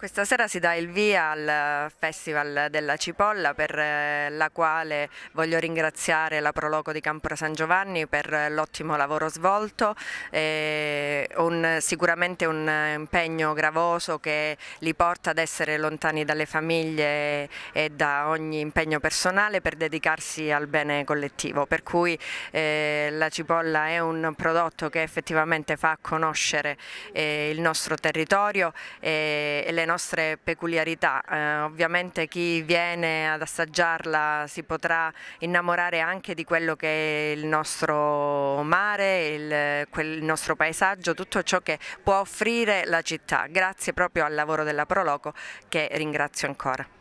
Questa sera si dà il via al Festival della Cipolla per eh, la quale voglio ringraziare la Proloco di Campora San Giovanni per eh, l'ottimo lavoro svolto, eh, un, sicuramente un impegno gravoso che li porta ad essere lontani dalle famiglie e da ogni impegno personale per dedicarsi al bene collettivo, per cui eh, la Cipolla è un prodotto che effettivamente fa conoscere eh, il nostro territorio e, e le nostre nostre peculiarità. Eh, ovviamente chi viene ad assaggiarla si potrà innamorare anche di quello che è il nostro mare, il, il nostro paesaggio, tutto ciò che può offrire la città, grazie proprio al lavoro della Proloco che ringrazio ancora.